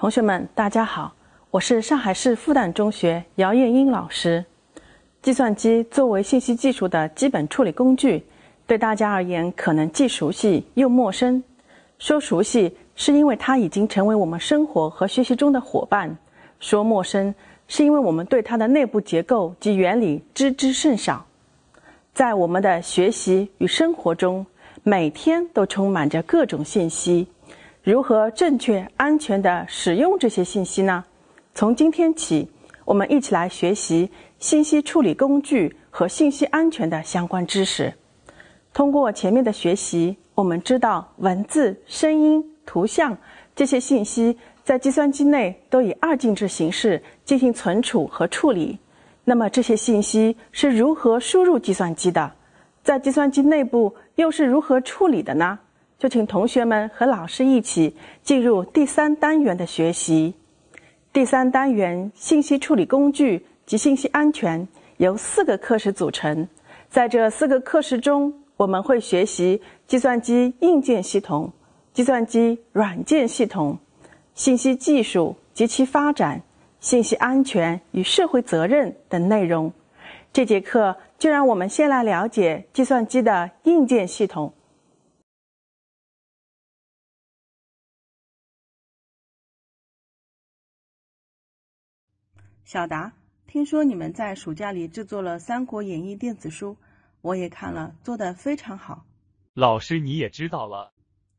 同学们，大家好，我是上海市复旦中学姚艳英老师。计算机作为信息技术的基本处理工具，对大家而言可能既熟悉又陌生。说熟悉，是因为它已经成为我们生活和学习中的伙伴；说陌生，是因为我们对它的内部结构及原理知之甚少。在我们的学习与生活中，每天都充满着各种信息。如何正确、安全的使用这些信息呢？从今天起，我们一起来学习信息处理工具和信息安全的相关知识。通过前面的学习，我们知道文字、声音、图像这些信息在计算机内都以二进制形式进行存储和处理。那么这些信息是如何输入计算机的？在计算机内部又是如何处理的呢？就请同学们和老师一起进入第三单元的学习。第三单元“信息处理工具及信息安全”由四个课时组成。在这四个课时中，我们会学习计算机硬件系统、计算机软件系统、信息技术及其发展、信息安全与社会责任等内容。这节课就让我们先来了解计算机的硬件系统。小达，听说你们在暑假里制作了《三国演义》电子书，我也看了，做得非常好。老师，你也知道了。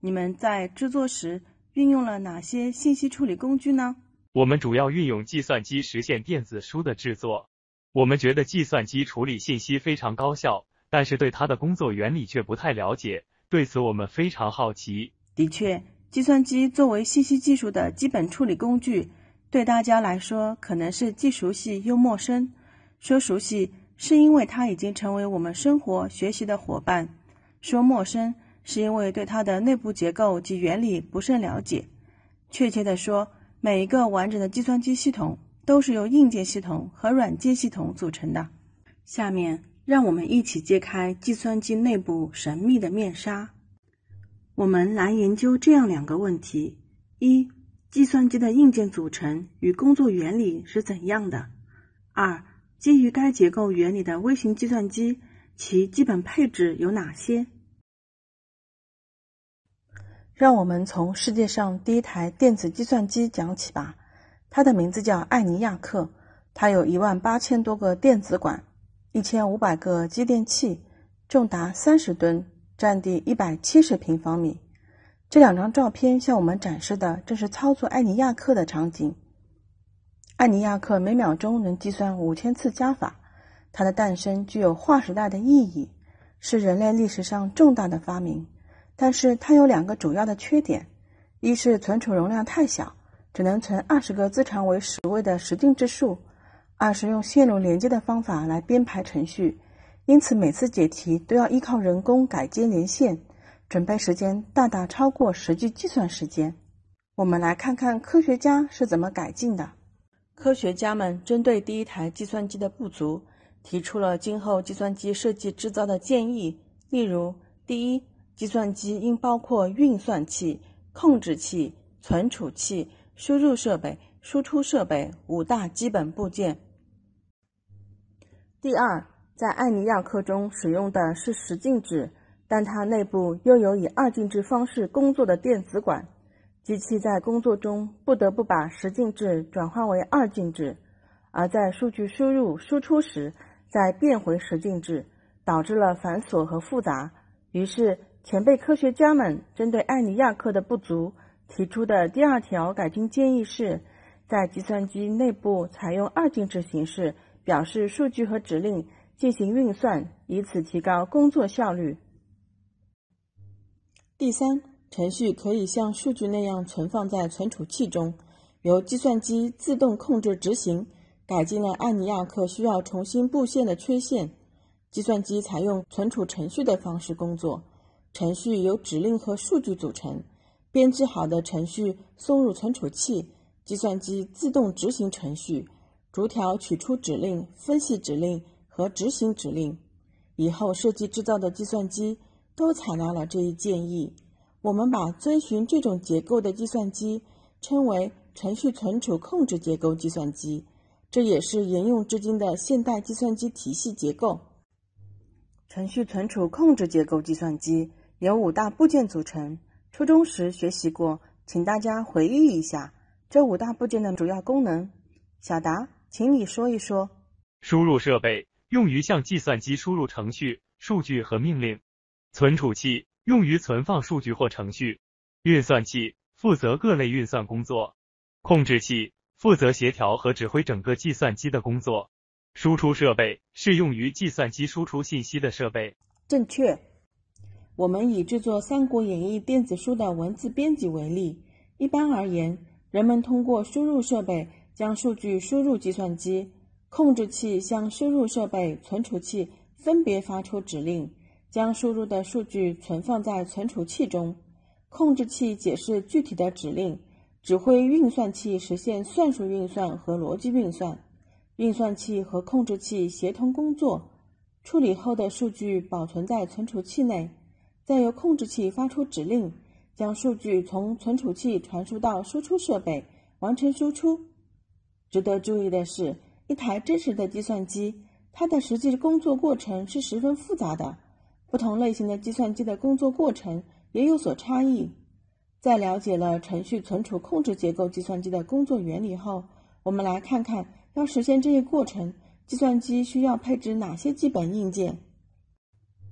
你们在制作时运用了哪些信息处理工具呢？我们主要运用计算机实现电子书的制作。我们觉得计算机处理信息非常高效，但是对它的工作原理却不太了解。对此，我们非常好奇。的确，计算机作为信息技术的基本处理工具。对大家来说，可能是既熟悉又陌生。说熟悉，是因为它已经成为我们生活、学习的伙伴；说陌生，是因为对它的内部结构及原理不甚了解。确切地说，每一个完整的计算机系统都是由硬件系统和软件系统组成的。下面，让我们一起揭开计算机内部神秘的面纱。我们来研究这样两个问题：一。计算机的硬件组成与工作原理是怎样的？二、基于该结构原理的微型计算机，其基本配置有哪些？让我们从世界上第一台电子计算机讲起吧。它的名字叫艾尼亚克，它有一万八千多个电子管，一千五百个继电器，重达三十吨，占地一百七十平方米。这两张照片向我们展示的正是操作艾尼亚克的场景。艾尼亚克每秒钟能计算五千次加法，它的诞生具有划时代的意义，是人类历史上重大的发明。但是它有两个主要的缺点：一是存储容量太小，只能存二十个自长为十位的十进制数；二是用线路连接的方法来编排程序，因此每次解题都要依靠人工改接连线。准备时间大大超过实际计算时间。我们来看看科学家是怎么改进的。科学家们针对第一台计算机的不足，提出了今后计算机设计制造的建议，例如：第一，计算机应包括运算器、控制器、存储器、输入设备、输出设备五大基本部件；第二，在艾尼亚克中使用的是十进制。但它内部又有以二进制方式工作的电子管，机器在工作中不得不把十进制转化为二进制，而在数据输入输出时再变回十进制，导致了繁琐和复杂。于是，前辈科学家们针对艾尼亚克的不足提出的第二条改进建议是，在计算机内部采用二进制形式表示数据和指令进行运算，以此提高工作效率。第三，程序可以像数据那样存放在存储器中，由计算机自动控制执行，改进了艾尼亚克需要重新布线的缺陷。计算机采用存储程序的方式工作，程序由指令和数据组成，编制好的程序送入存储器，计算机自动执行程序，逐条取出指令、分析指令和执行指令。以后设计制造的计算机。都采纳了这一建议。我们把遵循这种结构的计算机称为程序存储控制结构计算机，这也是沿用至今的现代计算机体系结构。程序存储控制结构计算机由五大部件组成，初中时学习过，请大家回忆一下这五大部件的主要功能。小达，请你说一说。输入设备用于向计算机输入程序、数据和命令。存储器用于存放数据或程序，运算器负责各类运算工作，控制器负责协调和指挥整个计算机的工作，输出设备是用于计算机输出信息的设备。正确。我们以制作《三国演义》电子书的文字编辑为例，一般而言，人们通过输入设备将数据输入计算机，控制器向输入设备、存储器分别发出指令。将输入的数据存放在存储器中，控制器解释具体的指令，指挥运算器实现算术运算和逻辑运算。运算器和控制器协同工作，处理后的数据保存在存储器内，再由控制器发出指令，将数据从存储器传输到输出设备，完成输出。值得注意的是，一台真实的计算机，它的实际工作过程是十分复杂的。不同类型的计算机的工作过程也有所差异。在了解了程序存储控制结构计算机的工作原理后，我们来看看要实现这一过程，计算机需要配置哪些基本硬件。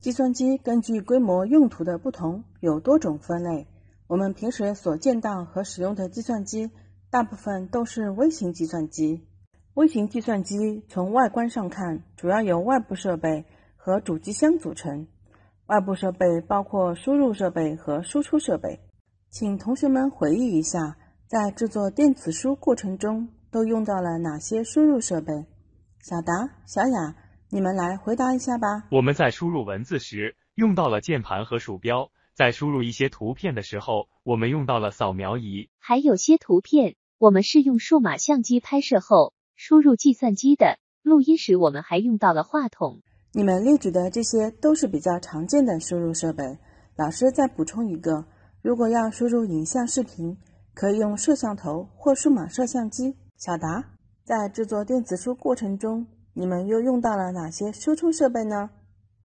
计算机根据规模、用途的不同有多种分类。我们平时所见到和使用的计算机大部分都是微型计算机。微型计算机从外观上看，主要由外部设备和主机箱组成。外部设备包括输入设备和输出设备，请同学们回忆一下，在制作电子书过程中都用到了哪些输入设备？小达、小雅，你们来回答一下吧。我们在输入文字时用到了键盘和鼠标，在输入一些图片的时候，我们用到了扫描仪。还有些图片，我们是用数码相机拍摄后输入计算机的。录音时，我们还用到了话筒。你们列举的这些都是比较常见的输入设备。老师再补充一个：如果要输入影像视频，可以用摄像头或数码摄像机。小达，在制作电子书过程中，你们又用到了哪些输出设备呢？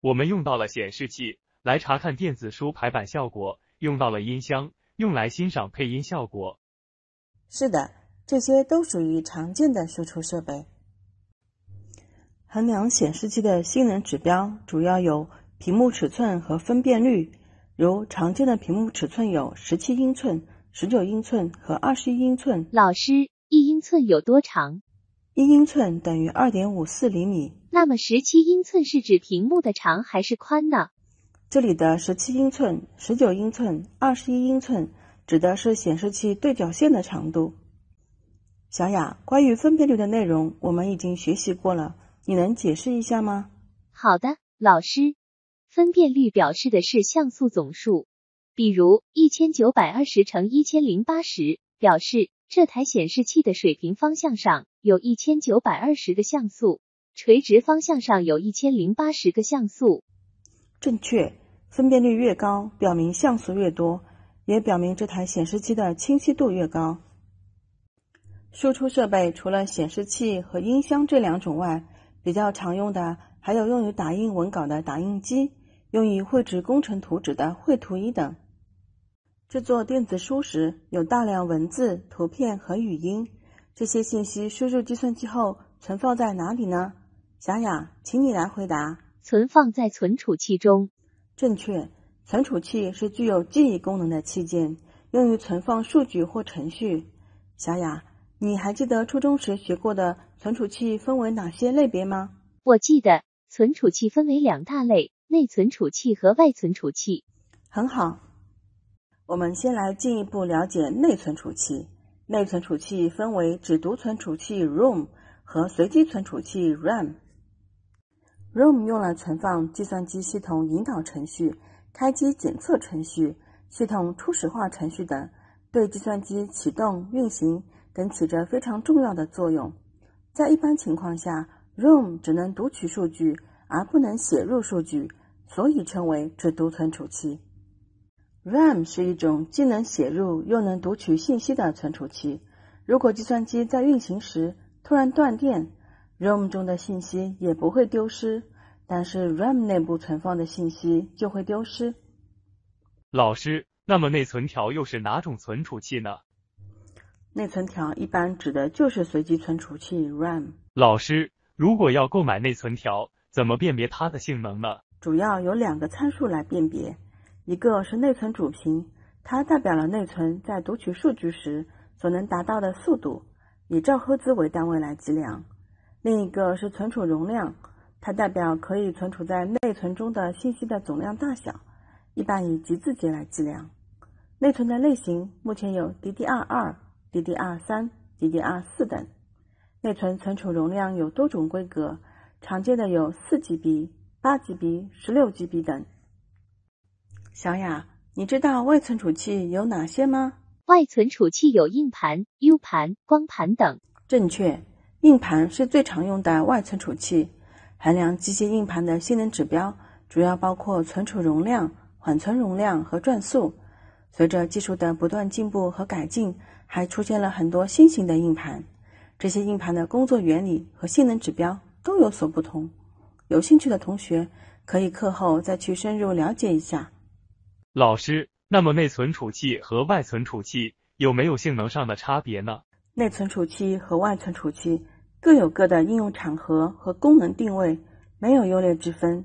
我们用到了显示器来查看电子书排版效果，用到了音箱用来欣赏配音效果。是的，这些都属于常见的输出设备。衡量显示器的性能指标主要有屏幕尺寸和分辨率。如常见的屏幕尺寸有十七英寸、十九英寸和二十一英寸。老师，一英寸有多长？一英寸等于二点五四厘米。那么十七英寸是指屏幕的长还是宽呢？这里的十七英寸、十九英寸、二十一英寸指的是显示器对角线的长度。小雅，关于分辨率的内容我们已经学习过了。你能解释一下吗？好的，老师，分辨率表示的是像素总数，比如一千九百二十乘一千零八十，表示这台显示器的水平方向上有一千九百二十个像素，垂直方向上有一千零八十个像素。正确，分辨率越高，表明像素越多，也表明这台显示器的清晰度越高。输出设备除了显示器和音箱这两种外，比较常用的还有用于打印文稿的打印机，用于绘制工程图纸的绘图仪等。制作电子书时，有大量文字、图片和语音，这些信息输入计算机后，存放在哪里呢？小雅，请你来回答。存放在存储器中。正确。存储器是具有记忆功能的器件，用于存放数据或程序。小雅。你还记得初中时学过的存储器分为哪些类别吗？我记得存储器分为两大类：内存储器和外存储器。很好，我们先来进一步了解内存储器。内存储器分为只读存储器 （ROM） 和随机存储器 （RAM）。ROM 用来存放计算机系统引导程序、开机检测程序、系统初始化程序等，对计算机启动运行。能起着非常重要的作用。在一般情况下，ROM 只能读取数据，而不能写入数据，所以称为只读存储器。RAM 是一种既能写入又能读取信息的存储器。如果计算机在运行时突然断电，ROM 中的信息也不会丢失，但是 RAM 内部存放的信息就会丢失。老师，那么内存条又是哪种存储器呢？内存条一般指的就是随机存储器 RAM。老师，如果要购买内存条，怎么辨别它的性能呢？主要有两个参数来辨别，一个是内存主频，它代表了内存在读取数据时所能达到的速度，以兆赫兹为单位来计量；另一个是存储容量，它代表可以存储在内存中的信息的总量大小，一般以吉字节来计量。内存的类型目前有 DDR2。DDR 三、DDR 四等内存存储容量有多种规格，常见的有四 GB、八 GB、十六 GB 等。小雅，你知道外存储器有哪些吗？外存储器有硬盘、U 盘、光盘等。正确，硬盘是最常用的外存储器。衡量机械硬盘的性能指标主要包括存储容量、缓存容量和转速。随着技术的不断进步和改进。还出现了很多新型的硬盘，这些硬盘的工作原理和性能指标都有所不同。有兴趣的同学可以课后再去深入了解一下。老师，那么内存储器和外存储器有没有性能上的差别呢？内存储器和外存储器各有各的应用场合和功能定位，没有优劣之分。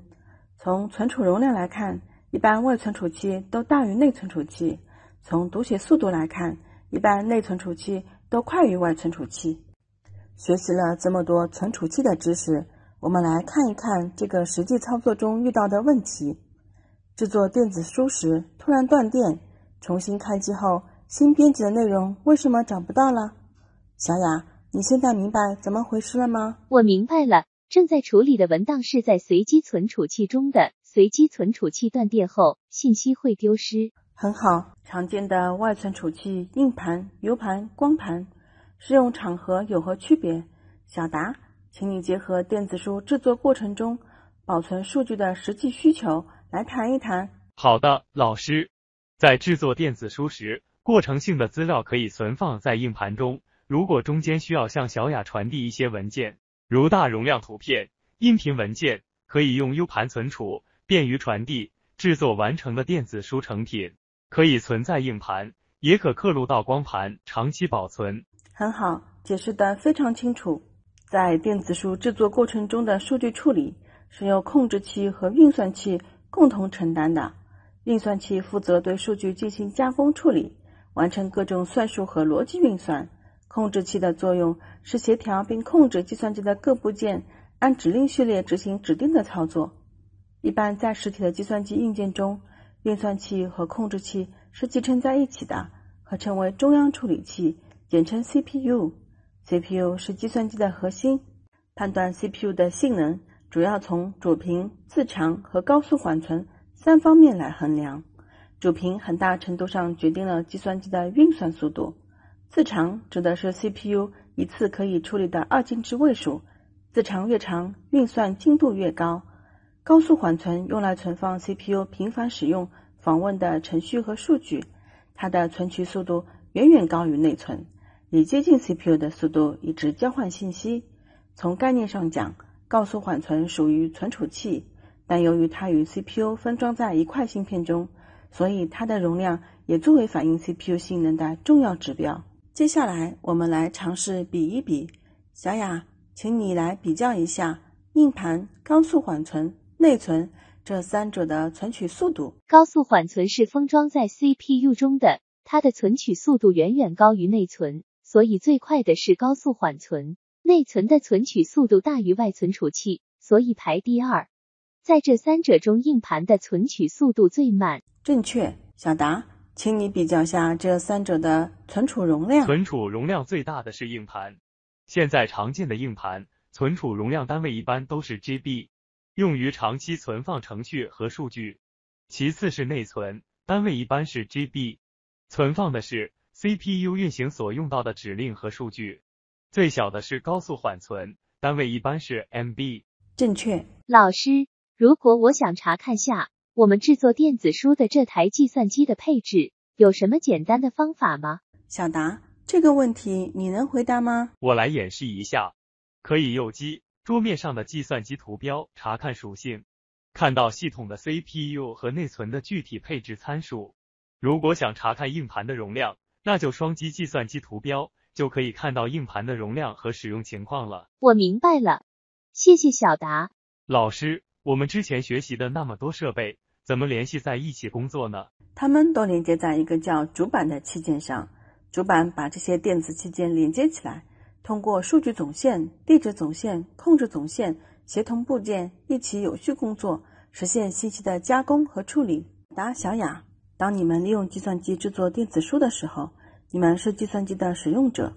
从存储容量来看，一般外存储器都大于内存存储器。从读写速度来看，一般内存储器都快于外存储器。学习了这么多存储器的知识，我们来看一看这个实际操作中遇到的问题。制作电子书时突然断电，重新开机后，新编辑的内容为什么找不到了？小雅，你现在明白怎么回事了吗？我明白了，正在处理的文档是在随机存储器中的，随机存储器断电后信息会丢失。很好，常见的外存储器、硬盘、U 盘、光盘，适用场合有何区别？小达，请你结合电子书制作过程中保存数据的实际需求来谈一谈。好的，老师，在制作电子书时，过程性的资料可以存放在硬盘中；如果中间需要向小雅传递一些文件，如大容量图片、音频文件，可以用 U 盘存储，便于传递。制作完成的电子书成品。可以存在硬盘，也可刻录到光盘，长期保存。很好，解释的非常清楚。在电子书制作过程中的数据处理是由控制器和运算器共同承担的。运算器负责对数据进行加工处理，完成各种算术和逻辑运算。控制器的作用是协调并控制计算机的各部件按指令序列执行指定的操作。一般在实体的计算机硬件中。运算器和控制器是集成在一起的，合称为中央处理器，简称 CPU。CPU 是计算机的核心。判断 CPU 的性能，主要从主频、字长和高速缓存三方面来衡量。主频很大程度上决定了计算机的运算速度。字长指的是 CPU 一次可以处理的二进制位数，字长越长，运算精度越高。高速缓存用来存放 CPU 频繁使用访问的程序和数据，它的存取速度远远高于内存，以接近 CPU 的速度，以直交换信息。从概念上讲，高速缓存属于存储器，但由于它与 CPU 分装在一块芯片中，所以它的容量也作为反映 CPU 性能的重要指标。接下来我们来尝试比一比，小雅，请你来比较一下硬盘、高速缓存。内存这三者的存取速度，高速缓存是封装在 CPU 中的，它的存取速度远远高于内存，所以最快的是高速缓存。内存的存取速度大于外存储器，所以排第二。在这三者中，硬盘的存取速度最慢。正确，小达，请你比较下这三者的存储容量。存储容量最大的是硬盘。现在常见的硬盘存储容量单位一般都是 GB。用于长期存放程序和数据。其次是内存，单位一般是 GB，存放的是 CPU 运行所用到的指令和数据。最小的是高速缓存，单位一般是 MB。正确，老师。如果我想查看下我们制作电子书的这台计算机的配置，有什么简单的方法吗？小达，这个问题你能回答吗？我来演示一下，可以右击。桌面上的计算机图标，查看属性，看到系统的 CPU 和内存的具体配置参数。如果想查看硬盘的容量，那就双击计算机图标，就可以看到硬盘的容量和使用情况了。我明白了，谢谢小达老师。我们之前学习的那么多设备，怎么联系在一起工作呢？它们都连接在一个叫主板的器件上，主板把这些电子器件连接起来。通过数据总线、地址总线、控制总线协同部件一起有序工作，实现信息的加工和处理。答：小雅，当你们利用计算机制作电子书的时候，你们是计算机的使用者；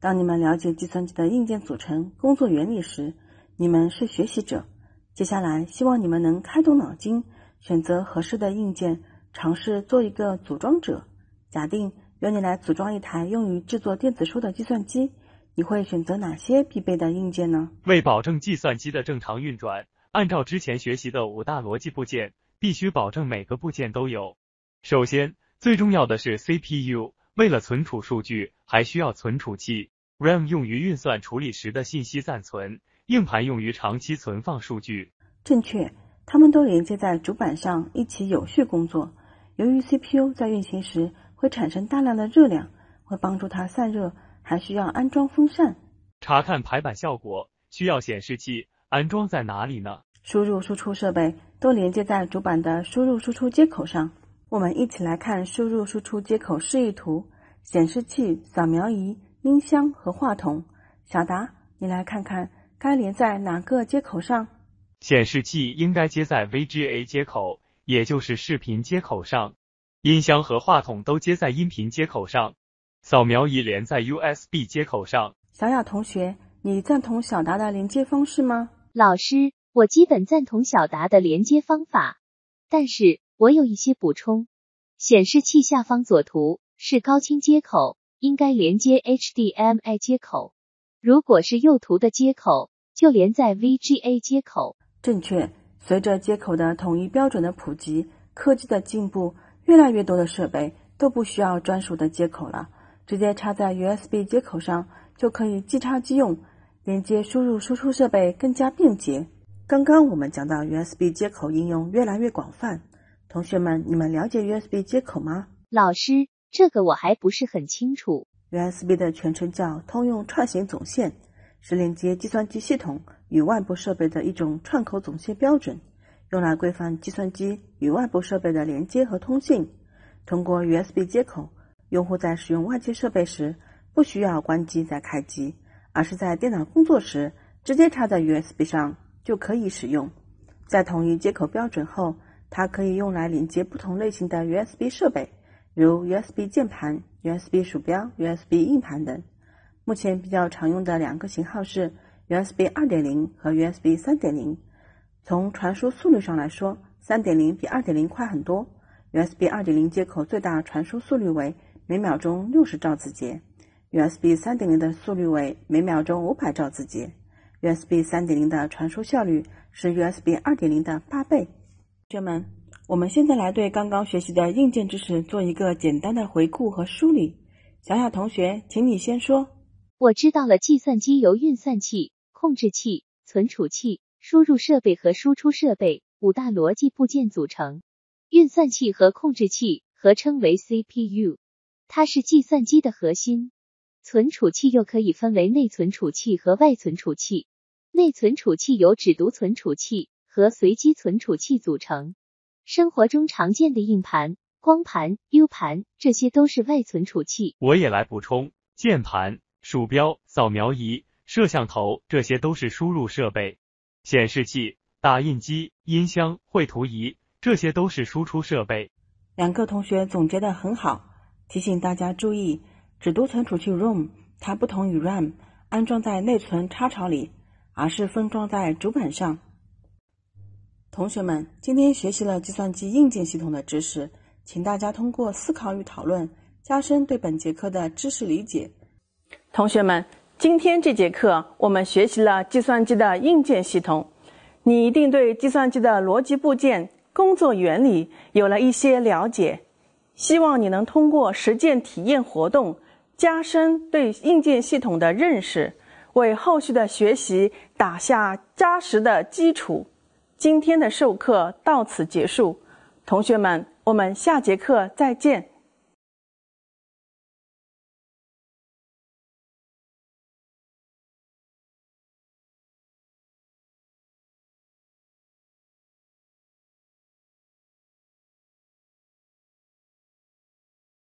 当你们了解计算机的硬件组成、工作原理时，你们是学习者。接下来，希望你们能开动脑筋，选择合适的硬件，尝试做一个组装者。假定由你来组装一台用于制作电子书的计算机。你会选择哪些必备的硬件呢？为保证计算机的正常运转，按照之前学习的五大逻辑部件，必须保证每个部件都有。首先，最重要的是 CPU。为了存储数据，还需要存储器 RAM，用于运算处理时的信息暂存；硬盘用于长期存放数据。正确，它们都连接在主板上，一起有序工作。由于 CPU 在运行时会产生大量的热量，会帮助它散热。还需要安装风扇。查看排版效果需要显示器，安装在哪里呢？输入输出设备都连接在主板的输入输出接口上。我们一起来看输入输出接口示意图。显示器、扫描仪、音箱和话筒，小达，你来看看该连在哪个接口上？显示器应该接在 VGA 接口，也就是视频接口上。音箱和话筒都接在音频接口上。扫描仪连在 USB 接口上。小雅同学，你赞同小达的连接方式吗？老师，我基本赞同小达的连接方法，但是我有一些补充。显示器下方左图是高清接口，应该连接 HDMI 接口；如果是右图的接口，就连在 VGA 接口。正确。随着接口的统一标准的普及，科技的进步，越来越多的设备都不需要专属的接口了。直接插在 USB 接口上就可以即插即用，连接输入输出设备更加便捷。刚刚我们讲到 USB 接口应用越来越广泛，同学们你们了解 USB 接口吗？老师，这个我还不是很清楚。USB 的全称叫通用串行总线，是连接计算机系统与外部设备的一种串口总线标准，用来规范计算机与外部设备的连接和通信。通过 USB 接口。用户在使用外接设备时，不需要关机再开机，而是在电脑工作时直接插在 USB 上就可以使用。在统一接口标准后，它可以用来连接不同类型的 USB 设备，如 USB 键盘、USB 鼠标、USB 硬盘等。目前比较常用的两个型号是 USB 2.0和 USB 3.0。从传输速率上来说，3.0比2.0快很多。USB 2.0接口最大传输速率为。每秒钟六十兆字节，USB 3.0的速率为每秒钟五百兆字节，USB 3.0的传输效率是 USB 2.0的八倍。同学们，我们现在来对刚刚学习的硬件知识做一个简单的回顾和梳理。小小同学，请你先说。我知道了，计算机由运算器、控制器、存储器、输入设备和输出设备五大逻辑部件组成，运算器和控制器合称为 CPU。它是计算机的核心，存储器又可以分为内存储器和外存储器。内存储器由只读存储器和随机存储器组成。生活中常见的硬盘、光盘、U 盘，这些都是外存储器。我也来补充，键盘、鼠标、扫描仪、摄像头，这些都是输入设备；显示器、打印机、音箱、绘图仪，这些都是输出设备。两个同学总结的很好。提醒大家注意，只读存储器 ROM，它不同于 RAM，安装在内存插槽里，而是封装在主板上。同学们，今天学习了计算机硬件系统的知识，请大家通过思考与讨论，加深对本节课的知识理解。同学们，今天这节课我们学习了计算机的硬件系统，你一定对计算机的逻辑部件工作原理有了一些了解。希望你能通过实践体验活动，加深对硬件系统的认识，为后续的学习打下扎实的基础。今天的授课到此结束，同学们，我们下节课再见。